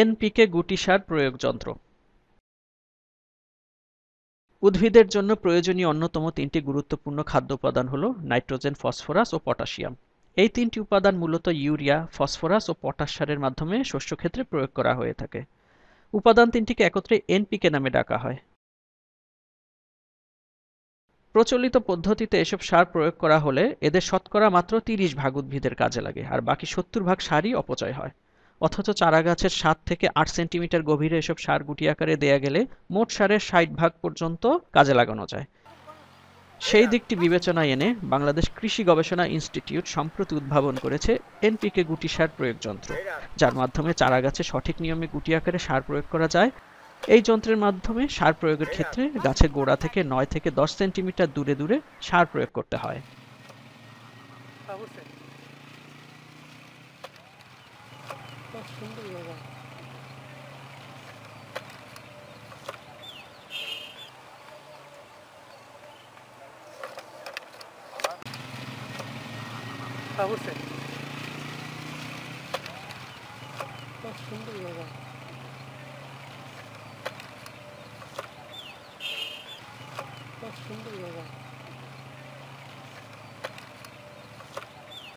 NPK গুটি সার প্রয়োগ যন্ত্র উদ্ভিদের জন্য প্রয়োজনীয় অন্যতম তিনটি গুরুত্বপূর্ণ খাদ্য উপাদান হল নাইট্রোজেন ফসফরাস ও পটাশিয়াম এই তিনটি উপাদান মূলত ইউরিয়া ফসফরাস ও পটাশ সারের মাধ্যমে শস্যক্ষেত্রে প্রয়োগ করা হয়ে থাকে উপাদান তিনটিকে একত্রে এনপিকে নামে ডাকা হয় প্রচলিত পদ্ধতিতে এসব সার প্রয়োগ করা হলে এদের শতকরা মাত্র তিরিশ ভাগ উদ্ভিদের কাজে লাগে আর বাকি সত্তর ভাগ সারই অপচয় হয় অথচ চারা গাছের সাত থেকে আট সেন্টিমিটার গভীরে এসব সার গুটি আকারে দেয়া গেলে মোট সারের ষাট ভাগ পর্যন্ত কাজে লাগানো যায় সেই দিকটি বিবেচনায় এনে বাংলাদেশ কৃষি গবেষণা ইনস্টিটিউট সম্প্রতি উদ্ভাবন করেছে এনপিকে গুটি সার প্রয়োগ যন্ত্র যার মাধ্যমে চারাগাছে সঠিক নিয়মে গুটি আকারে সার প্রয়োগ করা যায় এই যন্ত্রের মাধ্যমে সার প্রয়োগের ক্ষেত্রে গাছের গোড়া থেকে নয় থেকে দশ সেন্টিমিটার দূরে দূরে সার প্রয়োগ করতে হয় 전부 얘가 가보세 어, 전부 얘가 어, 전부 얘가